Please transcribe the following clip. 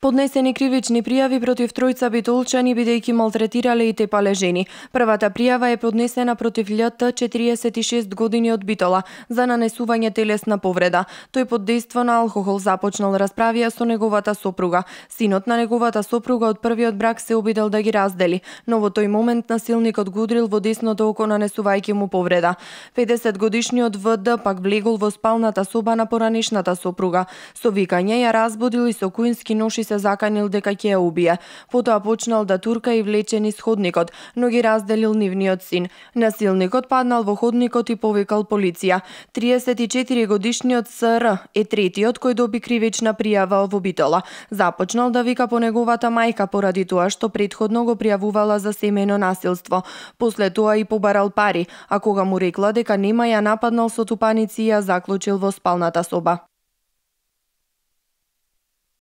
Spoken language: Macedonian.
Поднесени кривични пријави против тројца битолчани бидејќи малтретирале и тепале жени. Првата пријава е поднесена против лјата 46 години од Битола за нанесување телесна повреда. Тој под дејство на алкохол започнал расправија со неговата сопруга. Синот на неговата сопруга од првиот брак се обидел да ги раздели, но во тој момент насилникот гудрил во десното око нанесувајќи му повреда. 50 годишниот ВД пак влегол во спалната соба на поранешната сопруга. Со викање ја разбудил и со куински ноши се заканил дека ќе ја убија. Потоа почнал да турка и влече низ ходникот, но ги разделил нивниот син. Насилникот паднал во ходникот и повикал полиција. 34 годишниот СР е третиот кој доби кривична пријава во Битола. Започнал да вика по неговата мајка поради тоа што предходно го пријавувала за семено насилство. После тоа и побарал пари, а кога му рекла дека нема ја нападнал со тупаници и ја заклучил во спалната соба.